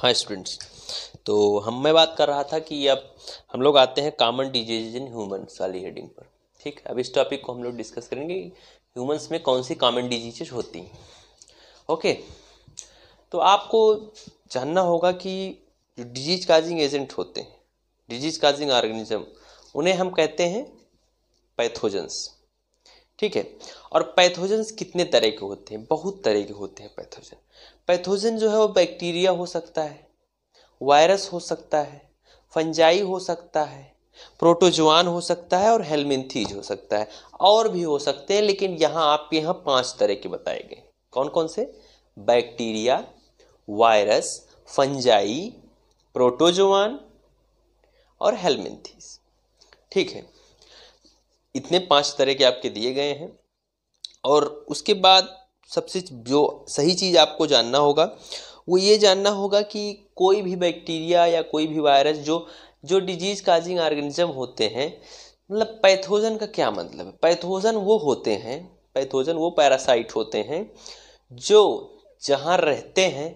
हाँ स्टूडेंट्स तो हम मैं बात कर रहा था कि अब हम लोग आते हैं कॉमन डिजीज इन ह्यूमन्स वाली हेडिंग पर ठीक अब इस टॉपिक को हम लोग डिस्कस करेंगे ह्यूमन्स में कौन सी कॉमन डिजीजेज होती हैं ओके तो आपको जानना होगा कि जो डिजीज काजिंग एजेंट होते हैं डिजीज काजिंग ऑर्गेनिज्म उन्हें हम कहते हैं पैथोजन्स ठीक है और पैथोजन्स कितने तरह के होते हैं बहुत तरह के होते हैं पैथोजन पैथोजन जो है वो बैक्टीरिया हो सकता है वायरस हो सकता है फंजाई हो सकता है प्रोटोजोआन हो सकता है और हेलमिंथीज हो सकता है और भी हो सकते हैं लेकिन यहाँ आपके यहाँ पांच तरह के बताए गए कौन कौन से बैक्टीरिया वायरस फंजाई प्रोटोजोआन और हेलमिंथीज ठीक है इतने पांच तरह के आपके दिए गए हैं और उसके बाद सबसे जो सही चीज़ आपको जानना होगा वो ये जानना होगा कि कोई भी बैक्टीरिया या कोई भी वायरस जो जो डिजीज़ काजिंग ऑर्गेनिज्म होते हैं मतलब पैथोजन का क्या मतलब है पैथोजन वो होते हैं पैथोजन वो पैरासाइट होते हैं जो जहाँ रहते हैं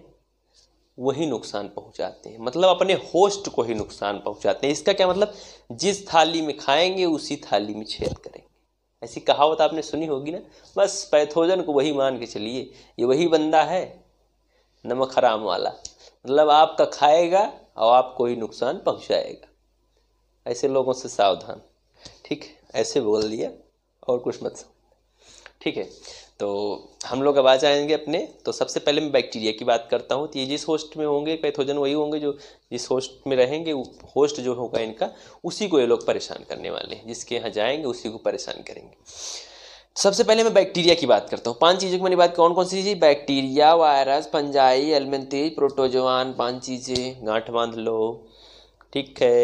वही नुकसान पहुंचाते हैं मतलब अपने होस्ट को ही नुकसान पहुंचाते हैं इसका क्या मतलब जिस थाली में खाएंगे उसी थाली में छेद करेंगे ऐसी कहावत आपने सुनी होगी ना बस पैथोजन को वही मान के चलिए ये वही बंदा है नमक हराम वाला मतलब आपका खाएगा और आपको ही नुकसान पहुंचाएगा ऐसे लोगों से सावधान ठीक ऐसे बोल दिया और कुछ मत ठीक है तो हम लोग अब आ जाएंगे अपने तो सबसे पहले मैं बैक्टीरिया की बात करता हूँ तो ये जिस होस्ट में होंगे पैथोजन वही होंगे जो जिस होस्ट में रहेंगे होस्ट जो होगा इनका उसी को ये लोग परेशान करने वाले हैं जिसके यहाँ जाएंगे उसी को परेशान करेंगे सबसे पहले मैं बैक्टीरिया की बात करता हूँ पांच चीज़ों की मैंने बात कौन कौन सी चीज़ें bacteria virus fungi helminths protozoan पांच चीज़ें गांठ बांध लो ठीक है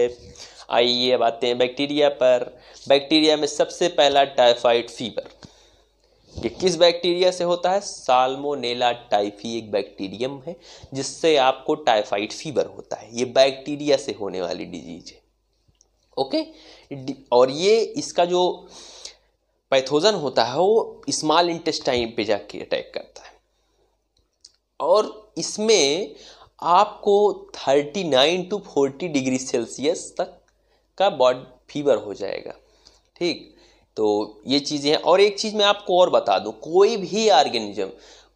आइए अब आते हैं बैक्टीरिया पर बैक्टीरिया में सबसे पहला टाइफाइड फीवर ये किस बैक्टीरिया से होता है साल्मोनेला टाइफी एक बैक्टीरियम है जिससे आपको टाइफाइड फीवर होता है ये बैक्टीरिया से होने वाली डिजीज है ओके और ये इसका जो पैथोजन होता है वो स्मॉल इंटेस्टाइन पे जाके अटैक करता है और इसमें आपको 39 टू 40 डिग्री सेल्सियस तक का बॉड फीवर हो जाएगा ठीक तो ये चीज़ें हैं और एक चीज़ मैं आपको और बता दूँ कोई भी ऑर्गेनिज्म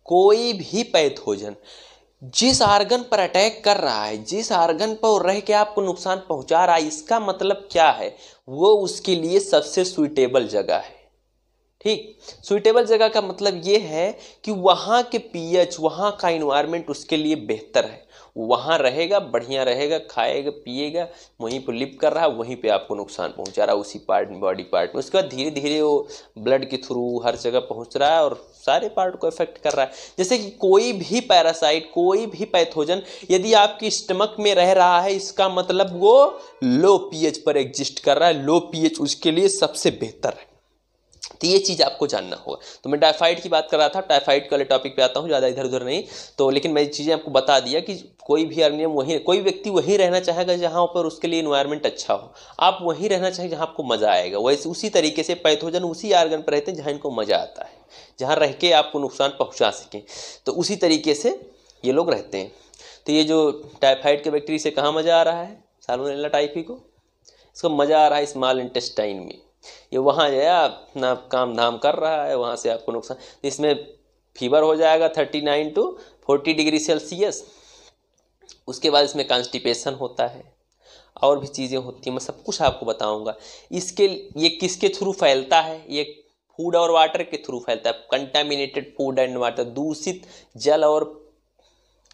कोई भी पैथोजन जिस आर्गन पर अटैक कर रहा है जिस आर्गन पर रह के आपको नुकसान पहुंचा रहा है इसका मतलब क्या है वो उसके लिए सबसे सुइटेबल जगह है ठीक सुइटेबल जगह का मतलब ये है कि वहाँ के पीएच वहाँ का इन्वायरमेंट उसके लिए बेहतर है वहाँ रहेगा बढ़िया रहेगा खाएगा पिएगा वहीं पर लिप कर रहा है वहीं पर आपको नुकसान पहुँचा रहा है उसी पार्ट बॉडी पार्ट में उसके बाद धीरे धीरे वो ब्लड के थ्रू हर जगह पहुँच रहा है और सारे पार्ट को इफेक्ट कर रहा है जैसे कि कोई भी पैरासाइट कोई भी पैथोजन यदि आपकी स्टमक में रह रहा है इसका मतलब वो लो पीएच पर एग्जिस्ट कर रहा है लो पीएच उसके लिए सबसे बेहतर है तो ये चीज़ आपको जानना होगा तो मैं टाइफाइड की बात कर रहा था टाइफाइड वाले टॉपिक पे आता हूँ ज़्यादा इधर उधर नहीं तो लेकिन मैं चीज़ें आपको बता दिया कि कोई भी अर्नियम वहीं कोई व्यक्ति वहीं रहना चाहेगा जहाँ पर उसके लिए इन्वायरमेंट अच्छा हो आप वहीं रहना चाहिए जहाँ आपको मज़ा आएगा वैसे उसी तरीके से पैथोजन उसी आर्गन पर रहते हैं जहाँ इनको मज़ा आता है जहाँ रह के आपको नुकसान पहुँचा सकें तो उसी तरीके से ये लोग रहते हैं तो ये जो टाइफाइड के बैक्टीरिया से कहाँ मज़ा आ रहा है सालोनेला टाइफी को इसका मज़ा आ रहा है स्मॉल इंटेस्टाइन में ये वहाँ गया अपना काम धाम कर रहा है वहाँ से आपको नुकसान इसमें फीवर हो जाएगा thirty nine to forty degree Celsius उसके बाद इसमें कॉन्स्टिपेशन होता है और भी चीज़ें होती हैं मैं सब कुछ आपको बताऊंगा इसके ये किसके थ्रू फैलता है ये फूड और वाटर के थ्रू फैलता है कंटामिनेटेड फूड एंड वाटर दूषित जल और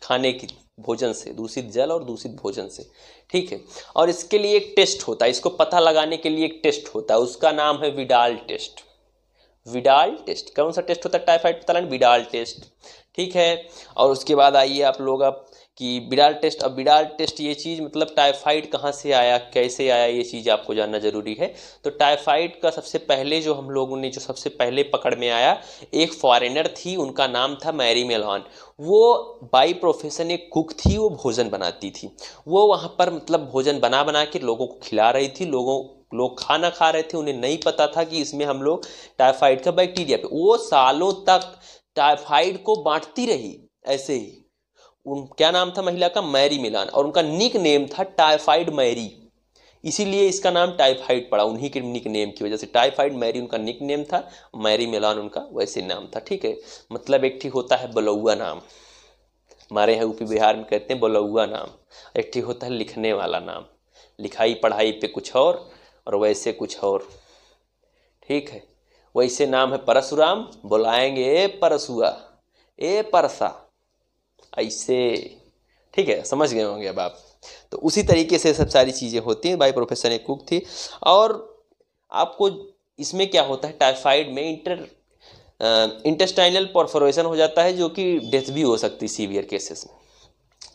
खाने की भोजन से दूषित जल और दूषित भोजन से ठीक है और इसके लिए एक टेस्ट होता है इसको पता लगाने के लिए एक टेस्ट होता है उसका नाम है विडाल टेस्ट विडाल टेस्ट कौन सा टेस्ट होता है टाइफाइड पता लगाने विडाल टेस्ट ठीक है और उसके बाद आइए आप लोग आप कि बिडाल टेस्ट अब बिडाल टेस्ट ये चीज़ मतलब टाइफाइड कहाँ से आया कैसे आया ये चीज़ आपको जानना ज़रूरी है तो टाइफाइड का सबसे पहले जो हम लोगों ने जो सबसे पहले पकड़ में आया एक फॉरेनर थी उनका नाम था मैरी मेलहॉन वो बाई प्रोफेशन एक कुक थी वो भोजन बनाती थी वो वहाँ पर मतलब भोजन बना बना के लोगों को खिला रही थी लोगों लोग खाना खा रहे थे उन्हें नहीं पता था कि इसमें हम लोग टाइफाइड का बैक्टीरिया पे वो सालों तक टाइफाइड को बांटती रही ऐसे ही उन क्या नाम था महिला का मैरी मिलान और उनका निक नेम था टाइफाइड मैरी इसीलिए इसका नाम टाइफाइड पड़ा उन्हीं के निक नेम की वजह से टाइफाइड मैरी उनका निक नेम था मैरी मिलान उनका वैसे नाम था ठीक है मतलब एक ठीक होता है बलौआ नाम हमारे यहाँ यूपी बिहार में कहते हैं बलौआ नाम एक ठीक होता है लिखने वाला नाम लिखाई पढ़ाई पे कुछ और और वैसे कुछ और ठीक है वैसे नाम है परशुराम बुलाएंगे ए परसुआ ए परसा ऐसे ठीक है समझ गए होंगे अब आप तो उसी तरीके से सब सारी चीज़ें होती हैं बाई प्रोफेसर एक कुक थी और आपको इसमें क्या होता है टाइफाइड में इंटर इंटेस्टाइनल परफोरेशन हो जाता है जो कि डेथ भी हो सकती सीवियर केसेस में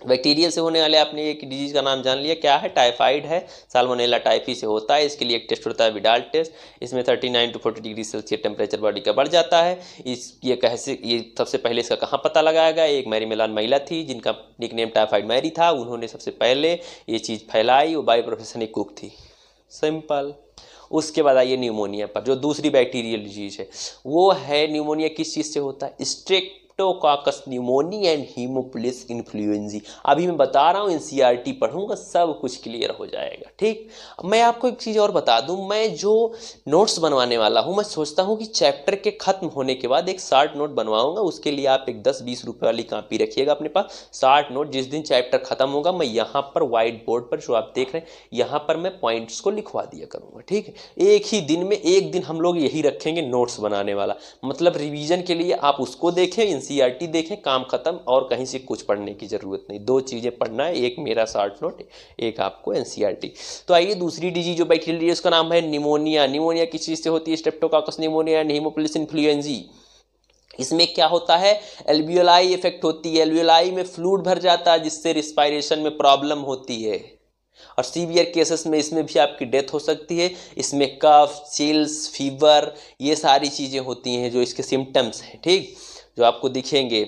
बैक्टीरिया से होने वाले आपने एक डिजीज़ का नाम जान लिया क्या है टाइफाइड है साल्मोनेला टाइफी से होता है इसके लिए एक टेस्ट होता है विडाल टेस्ट इसमें 39 to 40 degree Celsius temperature body का बढ़ जाता है इस ये कैसे ये सबसे पहले इसका कहाँ पता लगाया गया एक मैरी मिलान महिला थी जिनका निकनेम टाइफाइड मैरी था उन्होंने सबसे पहले ये चीज़ फैलाई वो बाई प्रोफेशन एक कुक थी सिंपल उसके बाद आइए न्यूमोनिया पर जो दूसरी बैक्टीरियल डिजीज है वो है न्यूमोनिया किस चीज़ से होता है strep Streptococcus pneumoniae and Haemophilus influenzae अभी मैं बता रहा हूँ एन पढ़ूंगा सब कुछ क्लियर हो जाएगा ठीक मैं आपको एक चीज़ और बता दूँ मैं जो नोट्स बनवाने वाला हूँ मैं सोचता हूँ कि चैप्टर के ख़त्म होने के बाद एक शार्ट नोट बनवाऊंगा उसके लिए आप एक दस बीस रुपये वाली कापी रखिएगा अपने पास शार्ट नोट जिस दिन चैप्टर ख़त्म होगा मैं यहाँ पर वाइट बोर्ड पर जो आप देख रहे हैं यहाँ पर मैं पॉइंट्स को लिखवा दिया करूँगा ठीक है एक ही दिन में एक दिन हम लोग यही रखेंगे नोट्स बनाने वाला मतलब रिविजन के लिए आप उसको देखें एनसीईआरटी देखें काम खत्म और कहीं से कुछ पढ़ने की ज़रूरत नहीं दो चीज़ें पढ़ना है एक मेरा शॉर्ट नोट एक आपको एनसीईआरटी तो आइए दूसरी डिजीज जो बैक्टीरियल है उसका नाम है निमोनिया निमोनिया किस चीज़ से होती है Streptococcus pneumoniae and Haemophilus influenzae इसमें क्या होता है एल्वियोलाई इफेक्ट होती है एल्वियोलाई में फ्लूड भर जाता है जिससे रिस्पायरेशन में प्रॉब्लम होती है और सीवियर केसेस में इसमें भी आपकी डेथ हो सकती है इसमें कफ चिल्स फीवर ये सारी चीज़ें होती हैं जो इसके सिम्टम्स हैं ठीक जो आपको दिखेंगे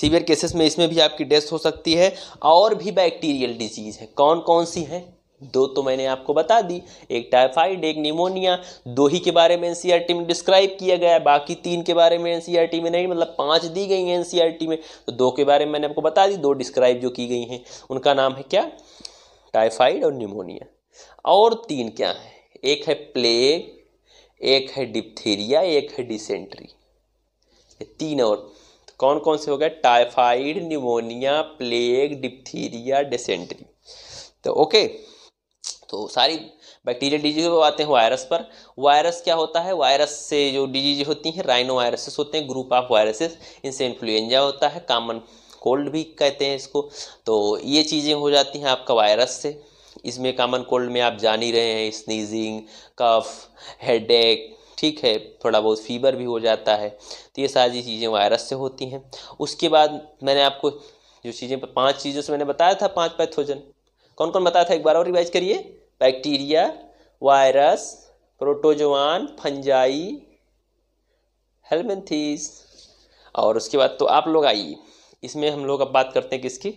सीवियर केसेस में इसमें भी आपकी डेथ हो सकती है और भी बैक्टीरियल डिजीज़ है कौन कौन सी हैं दो तो मैंने आपको बता दी एक टाइफाइड एक निमोनिया दो ही के बारे में एनसीईआरटी e में डिस्क्राइब किया गया है बाकी तीन के बारे में एनसीईआरटी e में नहीं मतलब पांच दी गई हैं एनसीईआरटी e में तो दो के बारे में मैंने आपको बता दी दो डिस्क्राइब जो की गई हैं उनका नाम है क्या टाइफाइड और निमोनिया और तीन क्या है एक है प्लेग एक है डिप्थीरिया एक है डिसेंट्री तीन और तो कौन कौन से हो गए typhoid pneumonia plague diphtheria dysentery तो ओके तो सारी बैक्टीरियल डिजीज वो आते हैं वायरस पर वायरस क्या होता है वायरस से जो डिजीज होती हैं राइनो वायरसेस होते हैं ग्रुप ऑफ वायरसेस इनसे इन्फ्लुएंजा होता है कॉमन कोल्ड भी कहते हैं इसको तो ये चीज़ें हो जाती हैं आपका वायरस से इसमें कॉमन कोल्ड में आप जान ही रहे हैं स्नीजिंग कफ हेडेक ठीक है थोड़ा बहुत फीवर भी हो जाता है तो ये सारी चीज़ें वायरस से होती हैं उसके बाद मैंने आपको जो चीज़ें पांच चीज़ों से मैंने बताया था पांच पैथोजन कौन कौन बताया था एक बार और रिवाइज करिए bacteria virus protozoan fungi helminths और उसके बाद तो आप लोग आइए इसमें हम लोग अब बात करते हैं किसकी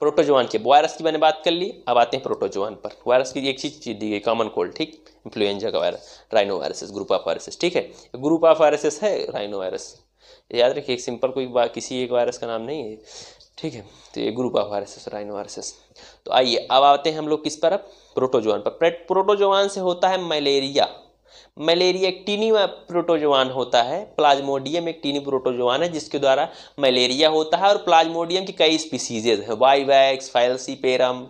प्रोटोजोन के वायरस की मैंने बात कर ली अब आते हैं प्रोटोजोन पर वायरस की एक चीज दी गई कॉमन कोल्ड ठीक इन्फ्लुएंजा का virus rhinoviruses group of viruses ठीक है ग्रुप ऑफ वायरसेस है राइनो वायरस याद रखिए एक सिंपल कोई किसी एक वायरस का नाम नहीं है ठीक है तो ये group of viruses rhinoviruses तो आइए अब आते हैं हम लोग किस पर अब प्रोटोजोन पर प्रोटोजोन से होता है मलेरिया मलेरिया एक टीनी प्रोटोजवान होता है प्लाज्मोडियम एक टीनी प्रोटोजवान है जिसके द्वारा मलेरिया होता है और प्लाज्मोडियम की कई स्पीसीजेज है वाईवैक्स फाइलसीपेरम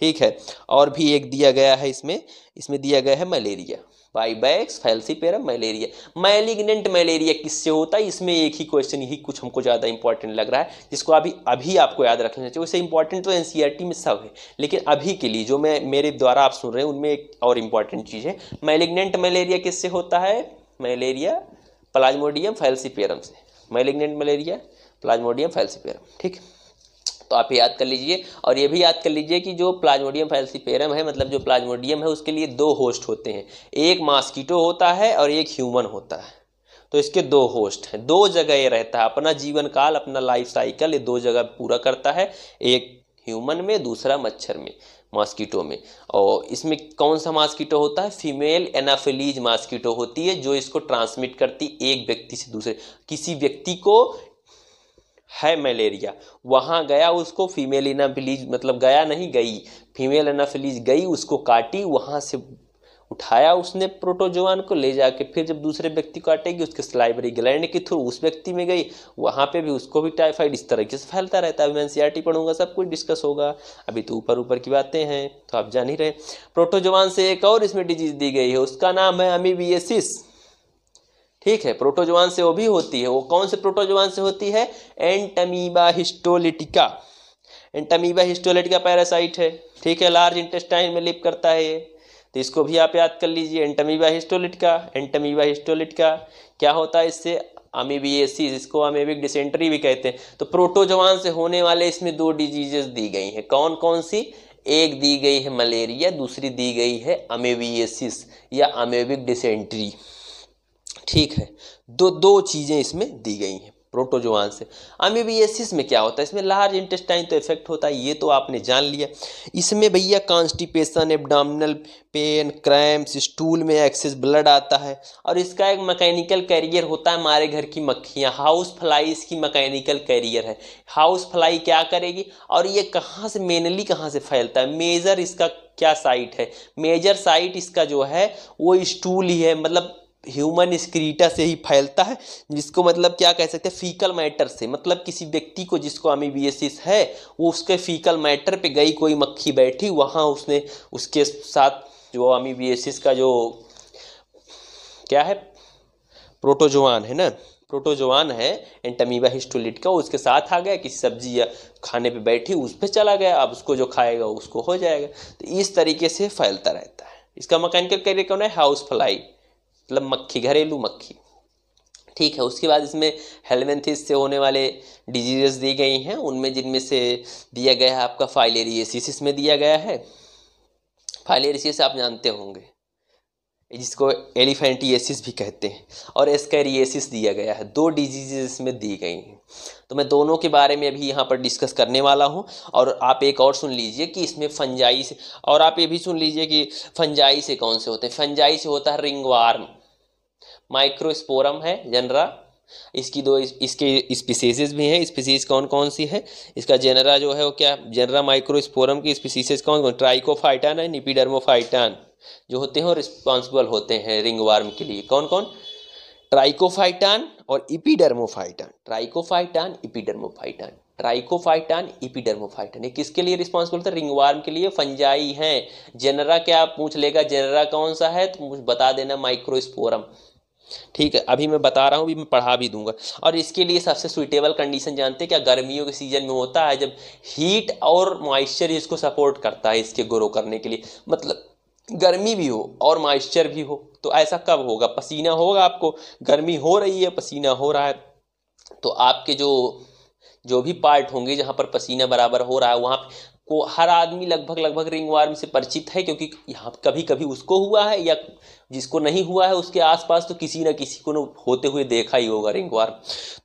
ठीक है और भी एक दिया गया है इसमें इसमें दिया गया है malaria vivax falciparum malaria malignant malaria किससे होता है इसमें एक ही क्वेश्चन ही कुछ हमको ज़्यादा इंपॉर्टेंट लग रहा है जिसको अभी अभी आपको याद रखना चाहिए वैसे इंपॉर्टेंट तो एनसीईआरटी में सब है लेकिन अभी के लिए जो मैं मेरे द्वारा आप सुन रहे हैं उनमें एक और इंपॉर्टेंट चीज़ है मैलिग्नेंट मलेरिया किससे होता है मलेरिया प्लाज्मोडियम फैल्सीपेरम से मैलिग्नेंट मलेरिया प्लाज्मोडियम फैल्सीपेरम ठीक है तो आप याद कर लीजिए और ये भी याद कर लीजिए कि जो प्लाज्मोडियम फैल्सिपेरम है मतलब जो प्लाज्मोडियम है उसके लिए दो होस्ट होते हैं एक मास्कीटो होता है और एक ह्यूमन होता है तो इसके दो होस्ट हैं दो जगह ये रहता है अपना जीवन काल अपना लाइफ साइकिल ये दो जगह पूरा करता है एक ह्यूमन में दूसरा मच्छर में मॉस्किटो में और इसमें कौन सा मॉस्किटो होता है फीमेल एनाफिलीज मॉस्किटो होती है जो इसको ट्रांसमिट करती एक व्यक्ति से दूसरे किसी व्यक्ति को है मलेरिया वहाँ गया उसको फीमेल फिलीज मतलब गया नहीं गई फीमेल फिलीज गई उसको काटी वहाँ से उठाया उसने प्रोटोजोआन को ले जाके फिर जब दूसरे व्यक्ति को काटेगी उसके स्लाइबरी ग्लैंड के थ्रू उस व्यक्ति में गई वहाँ पे भी उसको भी टाइफाइड इस तरीके से फैलता रहता है अभी मैं एन पढ़ूंगा सब कुछ डिस्कस होगा अभी तो ऊपर ऊपर की बातें हैं तो आप जान ही रहे प्रोटोजोआन से एक और इसमें डिजीज दी गई है उसका नाम है अमीबियसिस ठीक है प्रोटोजोआन से वो भी होती है वो कौन से प्रोटोजोआन से होती है Entamoeba histolytica Entamoeba histolytica parasite है ठीक है लार्ज इंटेस्टाइन में लिप करता है ये तो इसको भी आप याद कर लीजिए एंटमीबा हिस्टोलिटिका एंटमीबा हिस्टोलिटिका क्या होता है इससे अमीबिएसी जिसको अमीबिक डिसेंट्री भी कहते हैं तो प्रोटोजोआन से होने वाले इसमें दो डिजीजेस दी गई हैं कौन कौन सी एक दी गई है मलेरिया दूसरी दी गई है अमेबीएसिस या अमेबिक डिसेंट्री ठीक है दो दो चीज़ें इसमें दी गई हैं प्रोटोजोआन से अमीबियसिस में क्या होता है इसमें लार्ज इंटेस्टाइन तो इफेक्ट होता है ये तो आपने जान लिया इसमें भैया constipation abdominal pain cramps stool में एक्सेस ब्लड आता है और इसका एक मैकेनिकल कैरियर होता है हमारे घर की मक्खियाँ हाउस फ्लाई इसकी मैकेनिकल कैरियर है हाउस फ्लाई क्या करेगी और ये कहाँ से मेनली कहाँ से फैलता है मेजर इसका क्या साइट है मेजर साइट इसका जो है वो स्टूल ही है मतलब ह्यूमन स्क्रीटा से ही फैलता है जिसको मतलब क्या कह सकते हैं फीकल मैटर से मतलब किसी व्यक्ति को जिसको अमीबियसिस है वो उसके फीकल मैटर पे गई कोई मक्खी बैठी वहाँ उसने उसके साथ जो अमीबियसिस का जो क्या है प्रोटोजोआन है ना प्रोटोजोआन है एंटमीबा हिस्टोलिट का उसके साथ आ गया किसी सब्जी या खाने पे बैठी उस पर चला गया अब उसको जो खाएगा उसको हो जाएगा तो इस तरीके से फैलता रहता है इसका मकैनिकल कैरियर कौन है हाउस फ्लाई मतलब मक्खी घरेलू मक्खी ठीक है उसके बाद इसमें हेलमेंथिस से होने वाले डिजीजेस दी गई हैं उनमें जिनमें से दिया गया है आपका फाइलेरियसिस इसमें दिया गया है फाइलेरियसिस आप जानते होंगे जिसको एलिफेंटियसिस भी कहते हैं और एस्कैरियसिस दिया गया है दो डिजीजेस इसमें दी गई हैं तो मैं दोनों के बारे में अभी यहाँ पर डिस्कस करने वाला हूँ और आप एक और सुन लीजिए कि इसमें फंजाई से और आप ये भी सुन लीजिए कि फंजाई से कौन से होते हैं फंजाई से होता है रिंगवार्म माइक्रोस्पोरम है जनरा इसकी दो इस, इसके स्पीसीज भी हैं स्पीसीज कौन कौन सी है इसका जेनरा जो है वो क्या जेनरा माइक्रोस्पोरम की स्पीसीज कौन कौन ट्राइकोफाइटान है निपीडर्मोफाइटान जो होते हैं और रिस्पॉन्सिबल होते हैं रिंग वार्म के लिए कौन कौन ट्राइकोफाइटान और इपीडर्मोफाइटान ट्राइकोफाइटान इपीडर्मोफाइटान ट्राइकोफाइटान इपीडर्मोफाइटान ये किसके लिए रिस्पॉन्सिबल होता है वार्म के लिए फंजाई हैं जेनरा क्या पूछ लेगा जेनरा कौन सा है तो बता देना माइक्रोस्पोरम ठीक है अभी मैं बता रहा हूँ भी मैं पढ़ा भी दूंगा और इसके लिए सबसे सुइटेबल कंडीशन जानते हैं क्या गर्मियों के सीजन में होता है जब हीट और मॉइस्चर इसको सपोर्ट करता है इसके ग्रो करने के लिए मतलब गर्मी भी हो और मॉइस्चर भी हो तो ऐसा कब होगा पसीना होगा आपको गर्मी हो रही है पसीना हो रहा है तो आपके जो जो भी पार्ट होंगे जहाँ पर पसीना बराबर हो रहा है वहाँ को हर आदमी लगभग लगभग रिंग वार्म से परिचित है क्योंकि यहाँ कभी कभी उसको हुआ है या जिसको नहीं हुआ है उसके आसपास तो किसी ना किसी को होते हुए देखा ही होगा रिंग वार्म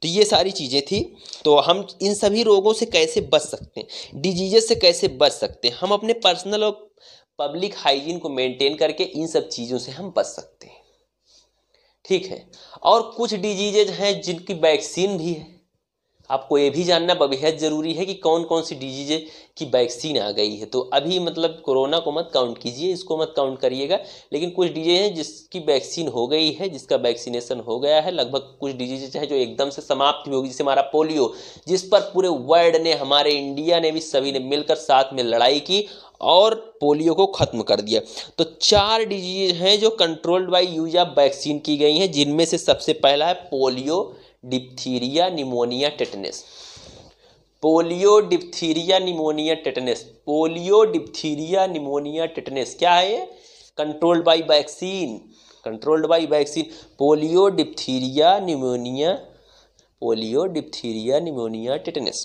तो ये सारी चीज़ें थी तो हम इन सभी रोगों से कैसे बच सकते हैं डिजीजेस से कैसे बच सकते हैं हम अपने पर्सनल और पब्लिक हाइजीन को मेंटेन करके इन सब चीज़ों से हम बच सकते हैं ठीक है और कुछ डिजीजेज हैं जिनकी वैक्सीन भी है आपको ये भी जानना बेहद ज़रूरी है कि कौन कौन सी डिजीजे की वैक्सीन आ गई है तो अभी मतलब कोरोना को मत काउंट कीजिए इसको मत काउंट करिएगा लेकिन कुछ डिजीज़ हैं जिसकी वैक्सीन हो गई है जिसका वैक्सीनेशन हो गया है लगभग कुछ डिजीज हैं जो एकदम से समाप्त भी होगी जैसे हमारा पोलियो जिस पर पूरे वर्ल्ड ने हमारे इंडिया ने भी सभी ने मिलकर साथ में लड़ाई की और पोलियो को ख़त्म कर दिया तो चार डिजीज हैं जो controlled by use of vaccine की गई हैं जिनमें से सबसे पहला है polio diphtheria pneumonia tetanus polio diphtheria pneumonia tetanus polio diphtheria pneumonia tetanus क्या है controlled by vaccine controlled by vaccine polio diphtheria pneumonia polio diphtheria pneumonia tetanus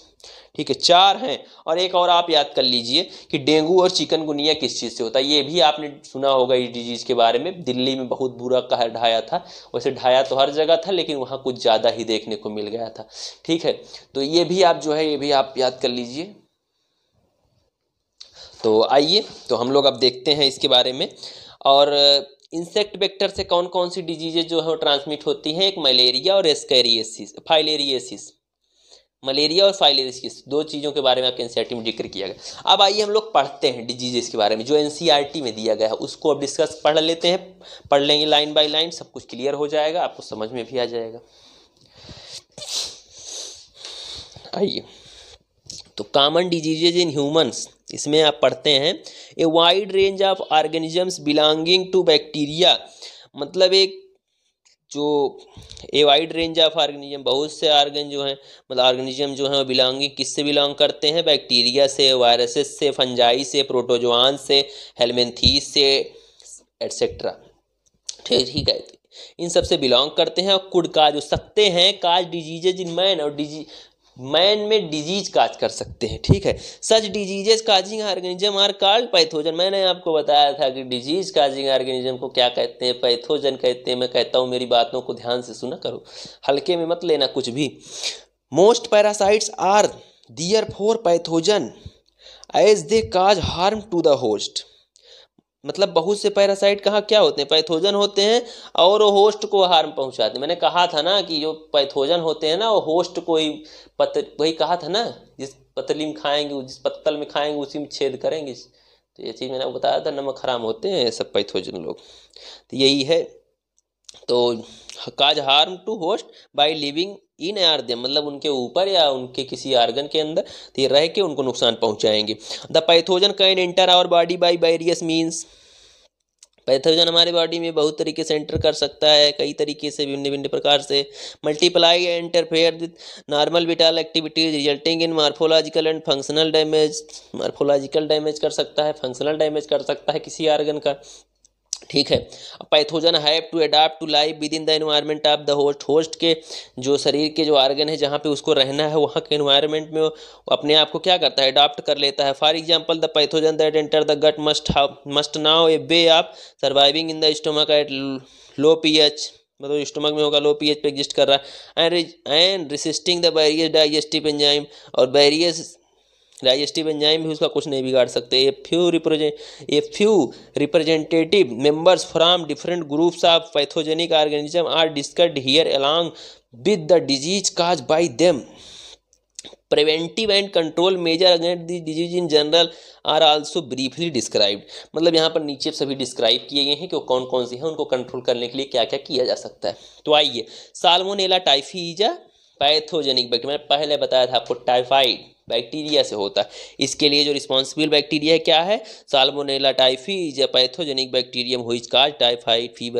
ठीक है चार हैं और एक और आप याद कर लीजिए कि डेंगू और चिकनगुनिया किस चीज़ से होता है ये भी आपने सुना होगा इस डिजीज़ के बारे में दिल्ली में बहुत बुरा कहर ढाया था वैसे ढाया तो हर जगह था लेकिन वहाँ कुछ ज़्यादा ही देखने को मिल गया था ठीक है तो ये भी आप जो है ये भी आप याद कर लीजिए तो आइए तो हम लोग अब देखते हैं इसके बारे में और इंसेक्ट वेक्टर से कौन कौन सी डिजीजे जो है ट्रांसमिट होती हैं एक मलेरिया और एस्कैरिएसिस फाइलेरिएसिस मलेरिया और फाइलेरिस दो चीज़ों के बारे में आपके एनसीईआरटी में जिक्र किया गया अब आइए हम लोग पढ़ते हैं डिजीजेस के बारे में जो एनसीआरटी में दिया गया है उसको अब डिस्कस पढ़ लेते हैं पढ़ लेंगे लाइन बाय लाइन सब कुछ क्लियर हो जाएगा आपको समझ में भी आ जाएगा आइए तो कॉमन डिजीजेज इन ह्यूमन्स इसमें आप पढ़ते हैं a wide range of organisms belonging to bacteria मतलब एक जो a wide range of organism बहुत से आर्गन जो हैं मतलब ऑर्गेनिज्म जो हैं वो बिलोंगिंग किससे बिलोंग करते हैं बैक्टीरिया से वायरसेस से फंजाई से प्रोटोजोआन से हेलमेंथीस से एट्सेट्रा ठीक ठीक है इन सब से बिलोंग करते हैं और कुड जो सकते हैं काज डिजीजेज इन मैन और डिजी मैन में डिजीज काज कर सकते हैं ठीक है such diseases causing organism are called pathogen मैंने आपको बताया था कि डिजीज काजिंग ऑर्गेनिज्म को क्या कहते हैं पैथोजन कहते हैं मैं कहता हूँ मेरी बातों को ध्यान से सुना करो हल्के में मत लेना कुछ भी most parasites are therefore pathogen as they cause harm to the host मतलब बहुत से पैरासाइट कहाँ क्या होते हैं पैथोजन होते हैं और वो होस्ट को हार्म पहुंचाते हैं मैंने कहा था ना कि जो पैथोजन होते हैं ना वो होस्ट को ही पत वही कहा था ना जिस पतली में खाएंगे जिस पत्तल में खाएंगे उसी में छेद करेंगे तो ये चीज़ मैंने आपको बताया था नमक हराम होते हैं सब पैथोजन लोग तो यही है तो cause harm to host by living in आर्द्यम मतलब उनके ऊपर या उनके किसी आर्गन के अंदर तो ये रह के उनको नुकसान पहुंचाएंगे the pathogen can enter our body by various means pathogen हमारे बॉडी में बहुत तरीके से एंटर कर सकता है कई तरीके से भिन्न भिन्न प्रकार से multiply interfere with normal vital activities resulting in morphological and functional damage morphological damage कर सकता है फंक्शनल डैमेज कर सकता है किसी आर्गन का ठीक है pathogen have to adapt to life within the environment of the host host के जो शरीर के जो आर्गन है जहाँ पे उसको रहना है वहाँ के एनवायरमेंट में वो अपने आप को क्या करता है अडाप्ट कर लेता है for example the pathogen that enter the gut must must know a way of surviving in the stomach at low P H मतलब स्टोमक में होगा लो एच पे एग्जिस्ट कर रहा है and and resisting the various digestive enzyme और various digestive enzyme भी उसका कुछ नहीं बिगाड़ सकते a few represent a few representative members from different groups of pathogenic organism are discussed here along with the disease cause by them preventive and control measure against this disease in general are also briefly described मतलब यहाँ पर नीचे सभी describe किए गए हैं कि वो कौन कौन से हैं उनको कंट्रोल करने के लिए क्या क्या किया जा सकता है तो आइए Salmonella typhi is a pathogenic bacteria मैंने पहले बताया था आपको टाइफाइड बैक्टीरिया से होता है इसके लिए जो रिस्पॉन्सिबल बैक्टीरिया क्या है साल्मोनेला टाइफी पैथोजेनिक बैक्टीरियम हुई टाइफाइड फीवर